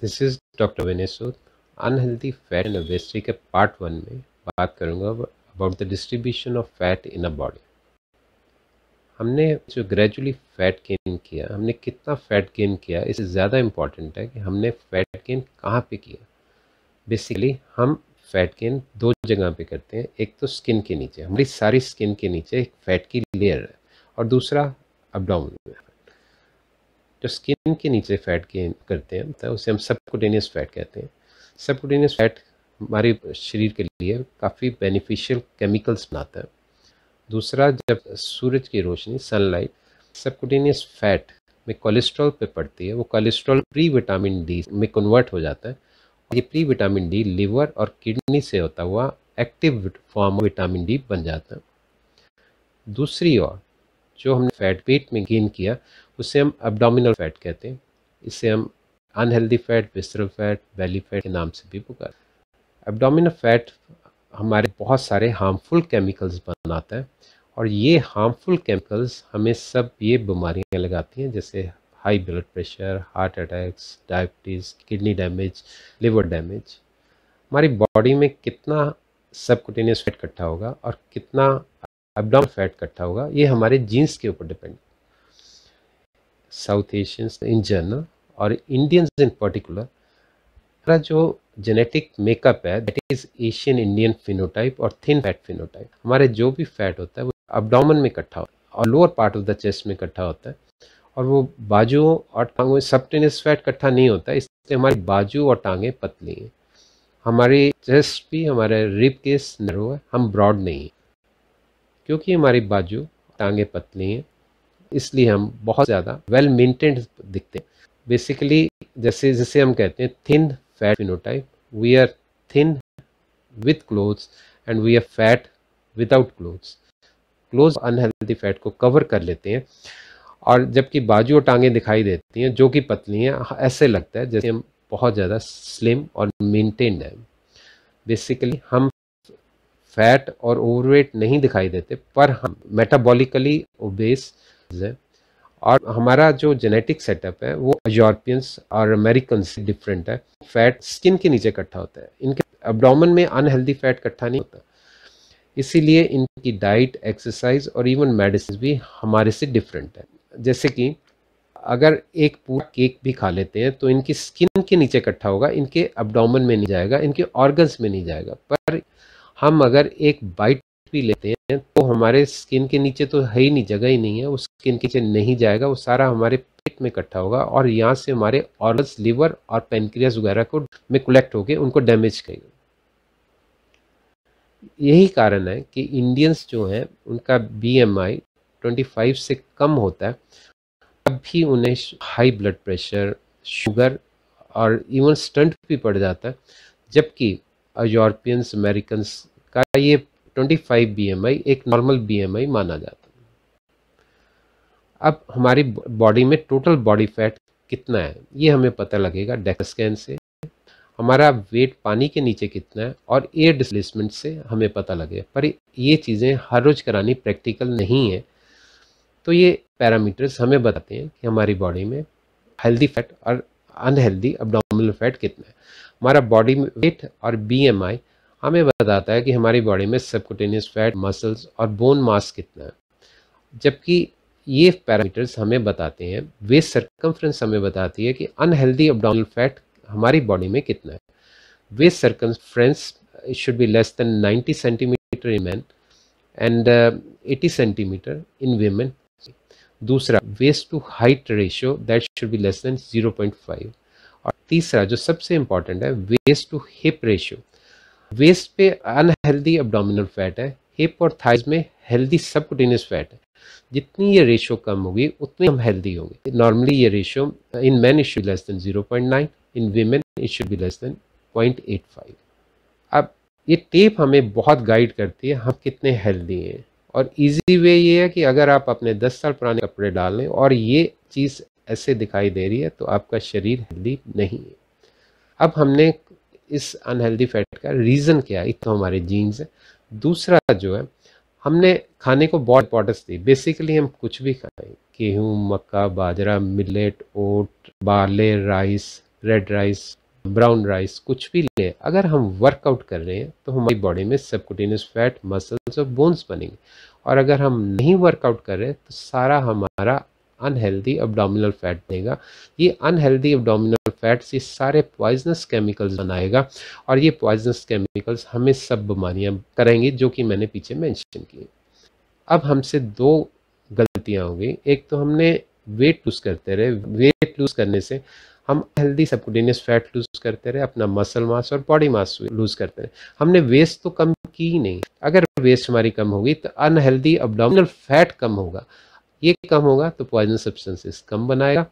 this is doctor Vinay Sood unhealthy fat and obesity के part one में बात करूँगा about the distribution of fat in a body हमने जो ग्रेजुअली फैट गेन किया हमने कितना फैट गेन किया इससे ज़्यादा इम्पॉर्टेंट है कि हमने फैट गेन कहाँ पे किया बेसिकली हम फैट गेन दो जगह पे करते हैं एक तो स्किन के नीचे हमारी सारी स्किन के नीचे एक फैट की लेयर है और दूसरा अबडाउन में जो स्किन के नीचे फैट गेन करते हैं तो उसे हम सबकोटेनियस फैट कहते हैं सबकोटेनियस फैट हमारे शरीर के लिए काफ़ी बेनिफिशियल केमिकल्स बनाता है दूसरा जब सूरज की रोशनी सनलाइट सबकोटेनियस फैट में कोलेस्ट्रॉल पे पड़ती है वो कोलेस्ट्रॉल प्री विटामिन डी में कन्वर्ट हो जाता है और ये प्री विटामिन डी लिवर और किडनी से होता हुआ एक्टिव फॉर्म विटामिन डी बन जाता है दूसरी ओर जो हमने फैट वेट में गेन किया उसे हम अबडामिनल फैट कहते हैं इसे हम unhealthy fat visceral fat belly fat के नाम से भी पुकार एबडामिनल फैट हमारे बहुत सारे हार्मफुल केमिकल्स बनाता है और ये हार्मफुल केमिकल्स हमें सब ये बीमारियाँ लगाती हैं जैसे high blood pressure heart attacks diabetes kidney damage liver damage हमारी बॉडी में कितना सबकुटेनियस फैट इकट्ठा होगा और कितना अपडाउन फैट इकट्ठा होगा ये हमारे जीन्स के ऊपर depend South Asians in general और इंडियंस इन पर्टिकुलर हमारा जो जेनेटिक मेकअप है that is Asian Indian phenotype और थिन फैट फिनोटाइप हमारे जो भी फैट होता है वो अबडामन में इकट्ठा होता है और lower part of the chest में इकट्ठा होता है और वो बाजू और टांगों में सबटेनियस फैट इकट्ठा नहीं होता है इसलिए हमारी बाजू और टांगें पतली हैं हमारी चेस्ट भी हमारे रिप केस नरो है हम ब्रॉड नहीं हैं क्योंकि हमारी बाजू टांगे पतली हैं इसलिए हम बहुत ज़्यादा वेल मेंटेन्ड दिखते हैं बेसिकली जैसे जैसे हम कहते हैं thin fat phenotype we are thin with clothes and we are fat without clothes cloth unhealthy fat को कवर कर लेते हैं और जबकि बाजू और टांगे दिखाई देती हैं जो कि पतली हैं ऐसे लगता है जैसे हम बहुत ज़्यादा स्लिम और मेनटेन्ड है बेसिकली हम फैट और ओवरवेट नहीं दिखाई देते पर हम मेटाबॉलिकली ओबेस है और हमारा जो जेनेटिक सेटअप है वो यूरोपियंस और अमेरिकन से डिफरेंट है फैट स्किन के नीचे इकट्ठा होता है इनके एबडोमन में अनहेल्दी फैट इकट्ठा नहीं होता इसीलिए इनकी डाइट एक्सरसाइज और इवन मेडिसिन भी हमारे से डिफरेंट है जैसे कि अगर एक पूरा केक भी खा लेते हैं तो इनकी स्किन के नीचे इकट्ठा होगा इनके अबडोमन में नहीं जाएगा इनके ऑर्गन्स में नहीं जाएगा पर हम अगर एक बाइट भी लेते हैं तो हमारे स्किन के नीचे तो है ही नहीं जगह ही नहीं है वो स्किन के नीचे नहीं जाएगा वो सारा हमारे पेट में इकट्ठा होगा और यहाँ से हमारे ऑर्गन्स लिवर और पेनक्रियाज वगैरह को में कलेक्ट होकर उनको डैमेज करेगा यही कारण है कि इंडियंस जो हैं उनका बीएमआई 25 से कम होता है तब भी उन्हें हाई ब्लड प्रेशर शुगर और इवन स्टंट भी पड़ जाता है जबकि यूरोपियंस अमेरिकन का ये 25 बीएमआई एक नॉर्मल बीएमआई माना जाता है अब हमारी बॉडी में टोटल बॉडी फैट कितना है ये हमें पता लगेगा डेक्स स्कैन से हमारा वेट पानी के नीचे कितना है और एयर डिस्प्लेसमेंट से हमें पता लगे पर ये चीज़ें हर रोज़ करानी प्रैक्टिकल नहीं है तो ये पैरामीटर्स हमें बताते हैं कि हमारी बॉडी में हेल्दी फैट और अनहेल्दी अब्डोमिनल फैट कितना है हमारा बॉडी वेट और बीएमआई हमें बताता है कि हमारी बॉडी में सबकोटेनियस फैट मसल्स और बोन मास कितना है जबकि ये पैरामीटर्स हमें बताते हैं वेस्ट सर्कम्फ्रेंस हमें बताती है कि अनहेल्दी अब्डोमिनल फैट हमारी बॉडी में कितना है waist circumference it should be less 90 ninety centimetre in man and 80 centimetre in women दूसरा waist to height ratio that should be less than 0.5 और तीसरा जो सबसे इंपॉर्टेंट है waist to hip ratio waist पे अनहेल्दी एब्डोमिनल फैट है hip और thighs में हेल्दी सबकुटेनियस फैट है जितनी ये रेशियो कम होगी उतनी हम हेल्दी होंगे नॉर्मली ये ratio in man it should less than 0.9 in women it should be less than 0.85 अब ये टेप हमें बहुत गाइड करती है हम कितने हेल्दी हैं और इजी वे ये है कि अगर आप अपने 10 साल पुराने कपड़े डाल लें और ये चीज़ ऐसे दिखाई दे रही है तो आपका शरीर हेल्दी नहीं है अब हमने इस अनहेल्दी फैट का रीज़न क्या है एक तो हमारे जीन्स है दूसरा जो है हमने खाने को बहुत इंपॉर्टेंस दी बेसिकली हम कुछ भी खाएं गेहूँ मक्का बाजरा millet oat barley rice red rice brown rice कुछ भी लें अगर हम वर्कआउट कर रहे हैं तो हमारी बॉडी में सबकुटेनियस फैट मसल्स और बोन्स बनेंगे और अगर हम नहीं वर्कआउट कर रहे तो सारा हमारा अनहेल्दी अबडोमिनल फैट देगा ये अनहेल्दी अबडोमिनल फैट्स ये सारे पॉइजनस केमिकल्स बनाएगा और ये पॉइजनस केमिकल्स हमें सब बीमारियाँ करेंगे जो कि मैंने पीछे मैंशन की अब हमसे दो गलतियाँ होंगी एक तो हमने वेट लूज करते रहे वेट लूज करने से हम हेल्दी सबकुटेनियस फैट लूज़ करते रहे अपना मसल मास और बॉडी मास लूज़ करते रहे हमने वेस्ट तो कम की ही नहीं अगर वेस्ट हमारी कम होगी तो अनहेल्दी अबडोमिनल फैट कम होगा ये कम होगा तो पॉइजन सब्सटेंसेस कम बनाएगा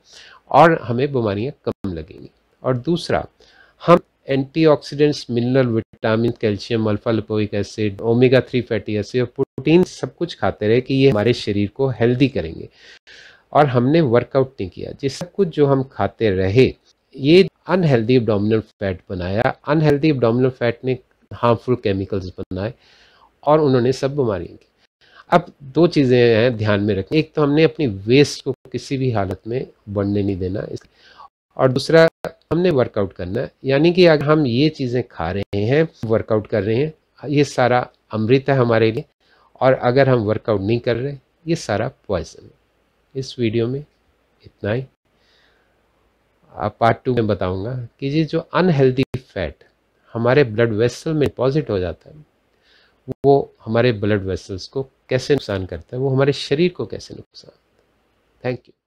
और हमें बीमारियाँ कम लगेंगी और दूसरा हम antioxidants mineral vitamin calcium alpha lipoic acid omega three fatty acid और प्रोटीन सब कुछ खाते रहे कि ये हमारे शरीर को हेल्दी करेंगे और हमने वर्कआउट नहीं किया जिस कुछ जो हम खाते रहे ये अनहेल्दी एबडोमिनल फैट बनाया अनहेल्दी एबडोमिनल फैट ने हार्मफुल केमिकल्स बनाए और उन्होंने सब बीमारियाँ की अब दो चीज़ें हैं ध्यान में रखें एक तो हमने अपनी वेस्ट को किसी भी हालत में बढ़ने नहीं देना और दूसरा हमने वर्कआउट करना है यानी कि अगर हम ये चीज़ें खा रहे हैं वर्कआउट कर रहे हैं ये सारा अमृत है हमारे लिए और अगर हम वर्कआउट नहीं कर रहे ये सारा पॉइजन है इस वीडियो में इतना ही आप पार्ट टू में बताऊंगा कि ये जो अनहेल्दी फैट हमारे ब्लड वेसल में डिपॉजिट हो जाता है वो हमारे ब्लड वेसल्स को कैसे नुकसान करता है वो हमारे शरीर को कैसे नुकसान थैंक यू